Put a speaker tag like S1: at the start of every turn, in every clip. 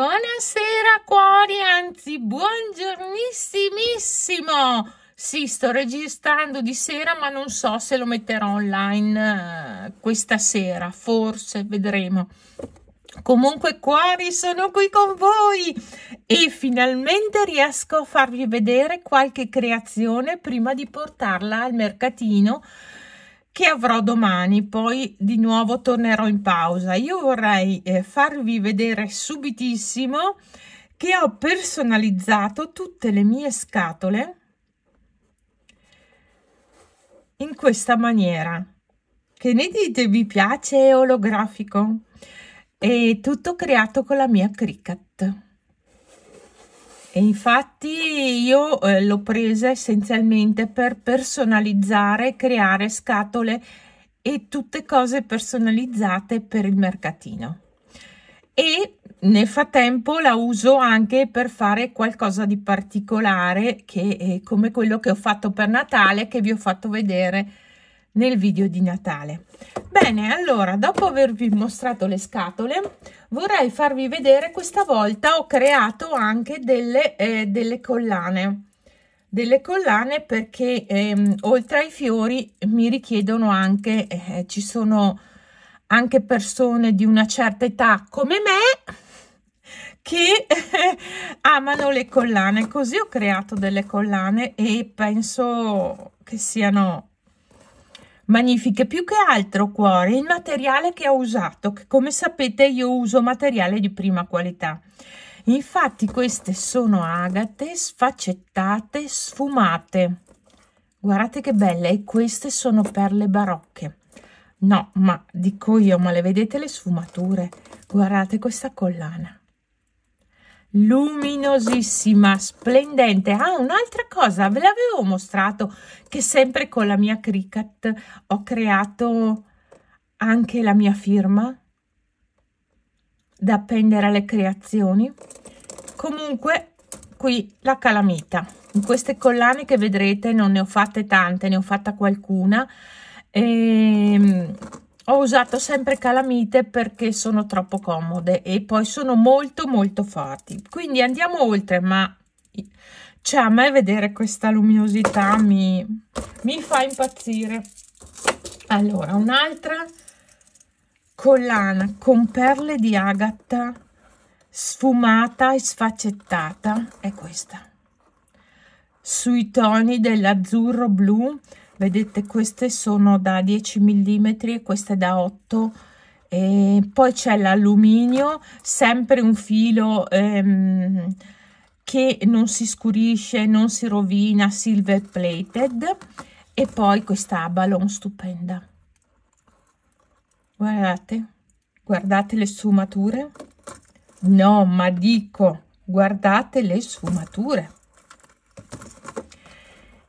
S1: Buonasera cuori, anzi buongiornissimissimo! Sì, sto registrando di sera, ma non so se lo metterò online uh, questa sera, forse, vedremo. Comunque cuori, sono qui con voi e finalmente riesco a farvi vedere qualche creazione prima di portarla al mercatino che avrò domani, poi di nuovo tornerò in pausa. Io vorrei eh, farvi vedere subitissimo che ho personalizzato tutte le mie scatole in questa maniera. Che ne dite? Vi piace? È olografico. È tutto creato con la mia Cricut. E infatti io eh, l'ho presa essenzialmente per personalizzare, creare scatole e tutte cose personalizzate per il mercatino. E nel frattempo la uso anche per fare qualcosa di particolare che è come quello che ho fatto per Natale che vi ho fatto vedere nel video di Natale. Bene, allora, dopo avervi mostrato le scatole, vorrei farvi vedere questa volta ho creato anche delle, eh, delle collane. Delle collane perché eh, oltre ai fiori mi richiedono anche, eh, ci sono anche persone di una certa età come me che amano le collane. Così ho creato delle collane e penso che siano magnifiche. Più che altro, cuore, il materiale che ho usato, che come sapete io uso materiale di prima qualità. Infatti queste sono agate sfaccettate, sfumate. Guardate che belle, e queste sono perle barocche. No, ma dico io, ma le vedete le sfumature? Guardate questa collana luminosissima, splendente. Ah, un'altra cosa, ve l'avevo mostrato che sempre con la mia Cricut ho creato anche la mia firma da appendere alle creazioni. Comunque, qui la calamita. In queste collane che vedrete non ne ho fatte tante, ne ho fatta qualcuna. Ehm ho usato sempre calamite perché sono troppo comode e poi sono molto molto forti quindi andiamo oltre ma cioè a me vedere questa luminosità mi, mi fa impazzire allora un'altra collana con perle di agata sfumata e sfaccettata è questa sui toni dell'azzurro blu vedete queste sono da 10 mm e queste da 8 e poi c'è l'alluminio sempre un filo ehm, che non si scurisce non si rovina silver plated e poi questa abalon stupenda guardate guardate le sfumature no ma dico guardate le sfumature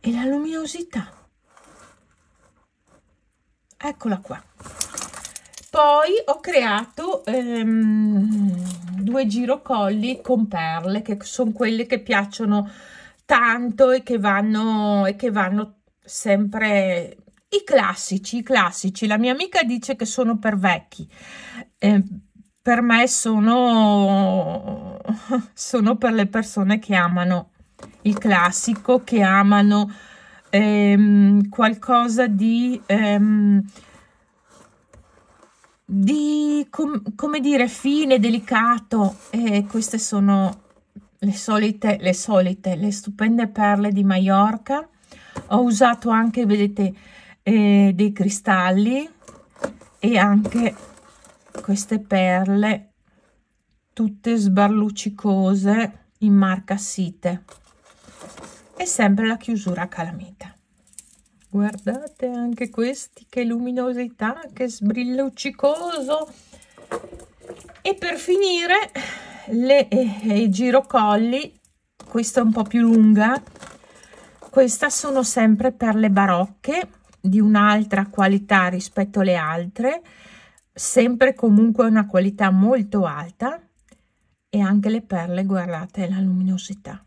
S1: e la luminosità eccola qua poi ho creato ehm, due girocolli con perle che sono quelle che piacciono tanto e che vanno e che vanno sempre i classici i classici la mia amica dice che sono per vecchi eh, per me sono sono per le persone che amano il classico che amano ehm, qualcosa di, ehm, di com come dire, fine, delicato. E queste sono le solite, le solite, le stupende perle di Mallorca. Ho usato anche, vedete, eh, dei cristalli e anche queste perle tutte sbarluccicose in marca Site e sempre la chiusura a calamita guardate anche questi che luminosità che sbrillo uccicoso! e per finire le eh, girocolli questa è un po più lunga questa sono sempre per le barocche di un'altra qualità rispetto alle altre sempre comunque una qualità molto alta e anche le perle guardate la luminosità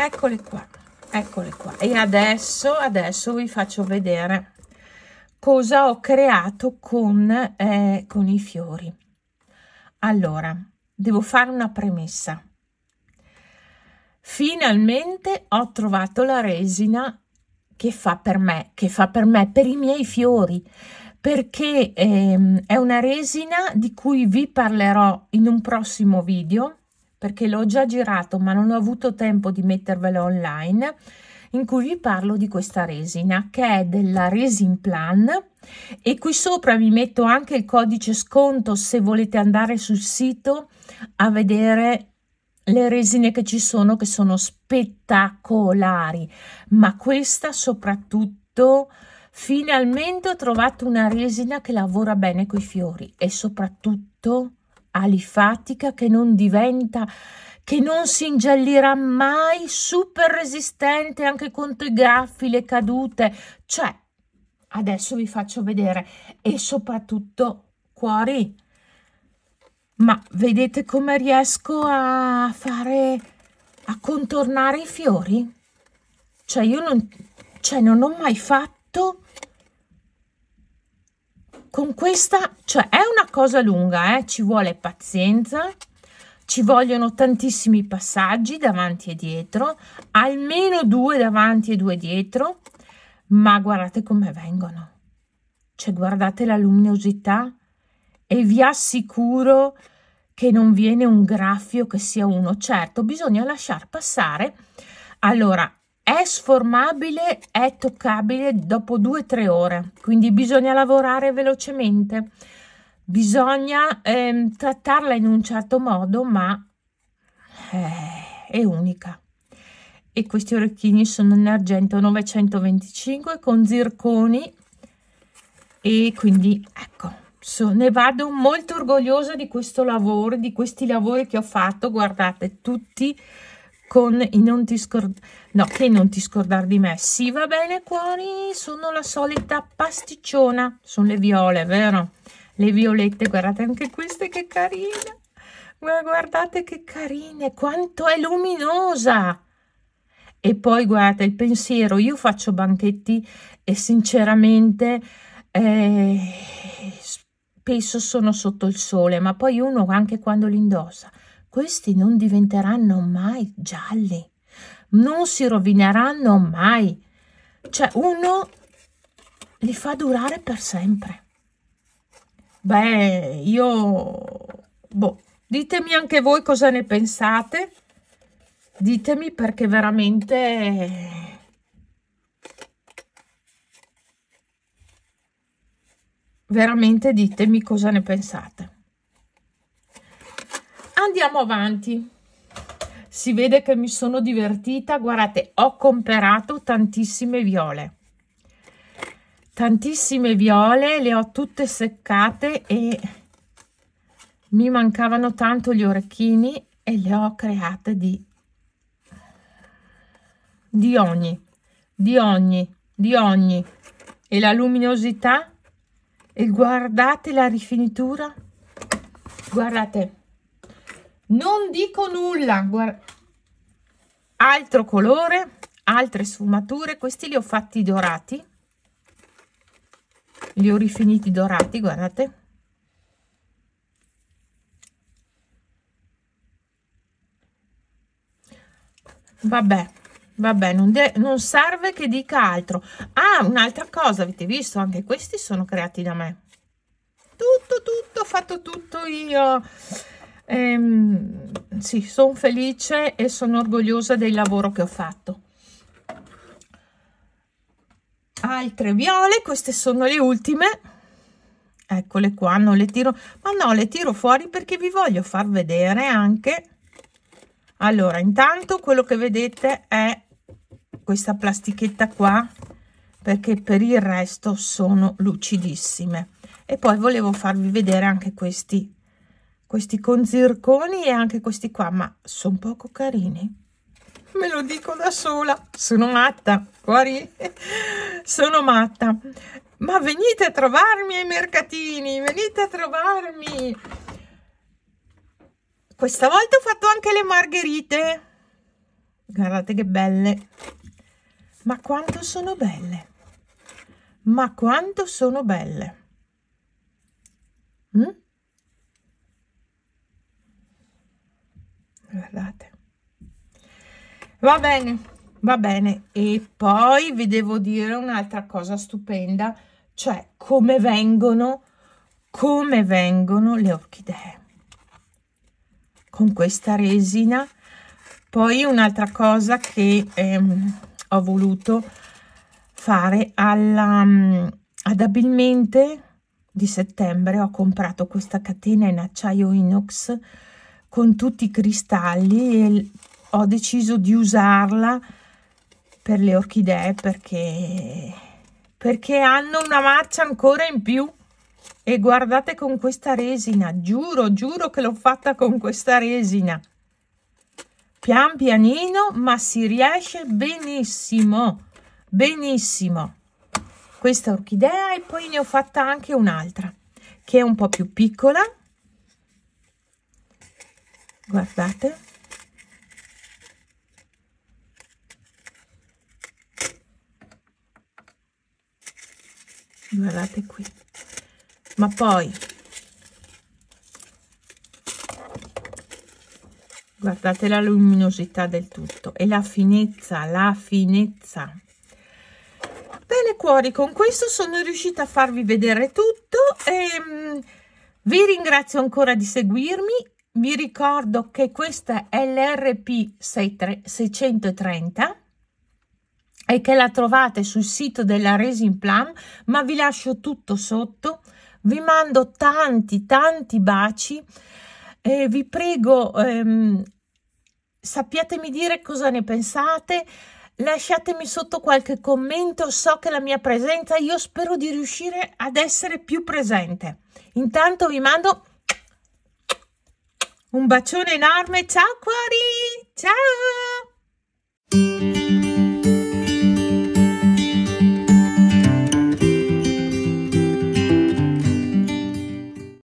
S1: eccole qua eccole qua e adesso adesso vi faccio vedere cosa ho creato con eh, con i fiori allora devo fare una premessa finalmente ho trovato la resina che fa per me che fa per me per i miei fiori perché ehm, è una resina di cui vi parlerò in un prossimo video perché l'ho già girato ma non ho avuto tempo di mettervelo online in cui vi parlo di questa resina che è della Resin Plan e qui sopra vi metto anche il codice sconto se volete andare sul sito a vedere le resine che ci sono che sono spettacolari ma questa soprattutto finalmente ho trovato una resina che lavora bene con i fiori e soprattutto alifatica che non diventa che non si ingiallirà mai, super resistente anche contro i graffi, le cadute, cioè adesso vi faccio vedere e soprattutto cuori ma vedete come riesco a fare a contornare i fiori cioè io non, cioè non ho mai fatto con questa cioè è una cosa lunga eh? ci vuole pazienza ci vogliono tantissimi passaggi davanti e dietro almeno due davanti e due dietro ma guardate come vengono cioè guardate la luminosità e vi assicuro che non viene un graffio che sia uno certo bisogna lasciar passare allora è sformabile, è toccabile dopo 2-3 ore, quindi bisogna lavorare velocemente, bisogna ehm, trattarla in un certo modo, ma eh, è unica. E questi orecchini sono in argento 925 con zirconi e quindi ecco, so, ne vado molto orgogliosa di questo lavoro, di questi lavori che ho fatto, guardate tutti con i non ti scordare no che non ti scordare di me sì va bene cuori sono la solita pasticciona sono le viole vero le violette guardate anche queste che carine guardate che carine quanto è luminosa e poi guarda il pensiero io faccio banchetti e sinceramente eh, spesso sono sotto il sole ma poi uno anche quando li indossa questi non diventeranno mai gialli, non si rovineranno mai. Cioè uno li fa durare per sempre. Beh, io... Boh, ditemi anche voi cosa ne pensate. Ditemi perché veramente... Veramente ditemi cosa ne pensate andiamo avanti si vede che mi sono divertita guardate ho comperato tantissime viole tantissime viole le ho tutte seccate e mi mancavano tanto gli orecchini e le ho create di di ogni di ogni di ogni e la luminosità e guardate la rifinitura guardate non dico nulla guarda altro colore altre sfumature questi li ho fatti dorati li ho rifiniti dorati guardate vabbè vabbè non, non serve che dica altro ah un'altra cosa avete visto anche questi sono creati da me tutto tutto ho fatto tutto io ehm, sì, sono felice e sono orgogliosa del lavoro che ho fatto. Altre viole, queste sono le ultime. Eccole qua, non le tiro, ma no, le tiro fuori perché vi voglio far vedere anche. Allora, intanto quello che vedete è questa plastichetta qua, perché per il resto sono lucidissime. E poi volevo farvi vedere anche questi questi con zirconi e anche questi qua, ma sono poco carini. Me lo dico da sola, sono matta, fuori, sono matta. Ma venite a trovarmi ai mercatini, venite a trovarmi. Questa volta ho fatto anche le margherite. Guardate che belle. Ma quanto sono belle. Ma quanto sono belle. Mm? guardate va bene va bene e poi vi devo dire un'altra cosa stupenda cioè come vengono come vengono le orchidee con questa resina poi un'altra cosa che ehm, ho voluto fare alla mm, ad abilmente di settembre ho comprato questa catena in acciaio inox con tutti i cristalli e ho deciso di usarla per le orchidee perché perché hanno una marcia ancora in più e guardate con questa resina giuro giuro che l'ho fatta con questa resina pian pianino ma si riesce benissimo benissimo questa orchidea e poi ne ho fatta anche un'altra che è un po più piccola guardate guardate qui ma poi guardate la luminosità del tutto e la finezza la finezza bene cuori con questo sono riuscita a farvi vedere tutto e mm, vi ringrazio ancora di seguirmi vi ricordo che questa è l'RP 630 e che la trovate sul sito della Resin Plum, ma vi lascio tutto sotto. Vi mando tanti, tanti baci. Eh, vi prego, ehm, sappiatemi dire cosa ne pensate. Lasciatemi sotto qualche commento, so che la mia presenza, io spero di riuscire ad essere più presente. Intanto vi mando un bacione enorme, ciao cuori, ciao!